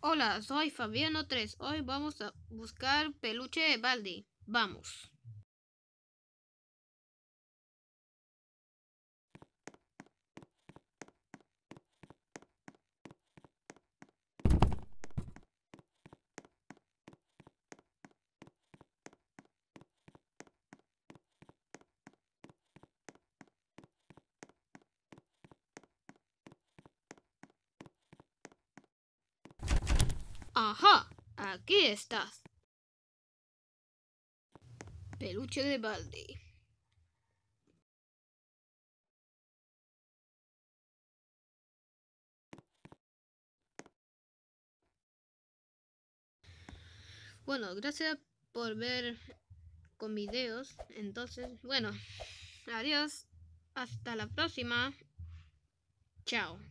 Hola, soy Fabiano 3. Hoy vamos a buscar peluche de Baldi. Vamos. Ajá, aquí estás. Peluche de balde. Bueno, gracias por ver con videos. Entonces, bueno, adiós. Hasta la próxima. Chao.